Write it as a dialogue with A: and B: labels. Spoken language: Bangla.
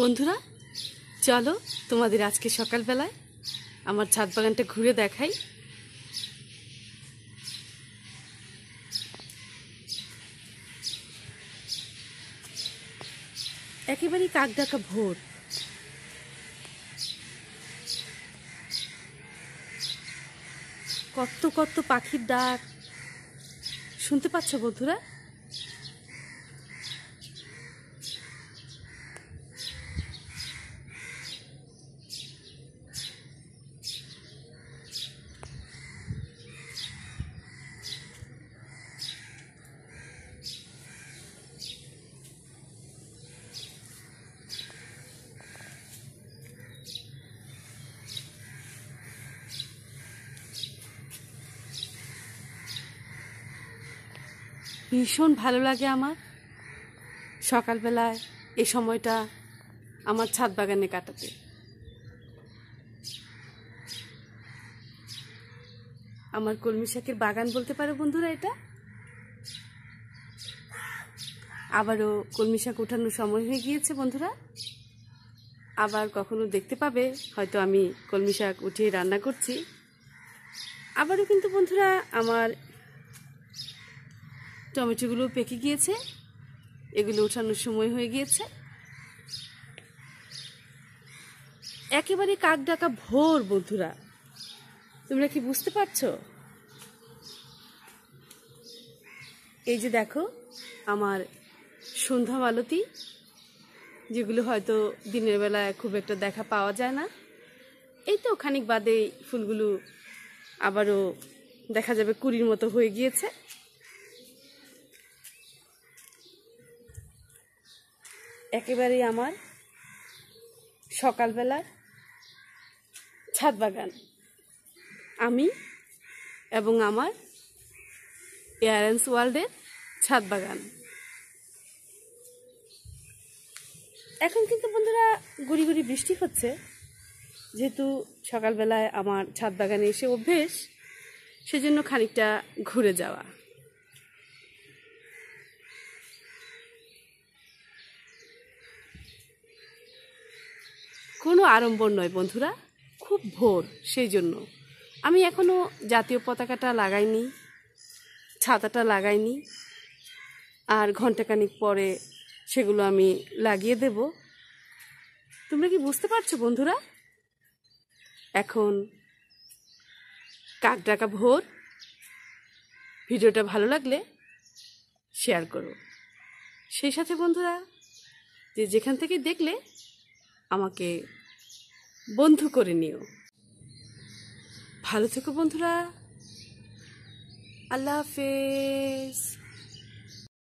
A: বন্ধুরা চলো তোমাদের আজকে সকালবেলায় আমার ছাদ বাগানটা ঘুরে দেখাই একেবারেই কাকডাকা ভোর কত কত পাখির ডাক শুনতে পাচ্ছ বন্ধুরা ভীষণ ভালো লাগে আমার সকালবেলায় এই সময়টা আমার ছাদ বাগানে কাটাতে আমার কলমি শাকের বাগান বলতে পারো বন্ধুরা এটা আবারও কলমি শাক ওঠানোর সময় হয়ে গিয়েছে বন্ধুরা আবার কখনো দেখতে পাবে হয়তো আমি কলমি শাক উঠিয়ে রান্না করছি আবারও কিন্তু বন্ধুরা আমার টমেটোগুলো পেকে গিয়েছে এগুলো ওঠানোর সময় হয়ে গিয়েছে একেবারে কাক ডাকা ভোর বন্ধুরা তোমরা কি বুঝতে পারছো এই যে দেখো আমার সন্ধ্যা মালতি যেগুলো হয়তো দিনের বেলা খুব একটা দেখা পাওয়া যায় না এই তো খানিক বাদে ফুলগুলো আবারও দেখা যাবে কুড়ির মতো হয়ে গিয়েছে একেবারেই আমার সকালবেলার ছাদ বাগান আমি এবং আমার এয়ারেন্স ওয়ার্ল্ডের ছাদ বাগান এখন কিন্তু বন্ধুরা গুড়ি গুড়ি বৃষ্টি হচ্ছে যেহেতু সকালবেলায় আমার ছাদ বাগানে এসে অভ্যেস সেজন্য খানিকটা ঘুরে যাওয়া কোনো আড়ম্বর নয় বন্ধুরা খুব ভোর সেই জন্য আমি এখনও জাতীয় পতাকাটা লাগাইনি ছাতাটা লাগাইনি আর ঘন্টাখানিক পরে সেগুলো আমি লাগিয়ে দেব তোমরা কি বুঝতে পারছো বন্ধুরা এখন কাক ডাকা ভোর ভিডিওটা ভালো লাগলে শেয়ার করো সেই সাথে বন্ধুরা যে যেখান থেকে দেখলে আমাকে বন্ধু করে নিও ভালো থেকো বন্ধুরা আল্লাহ হাফেজ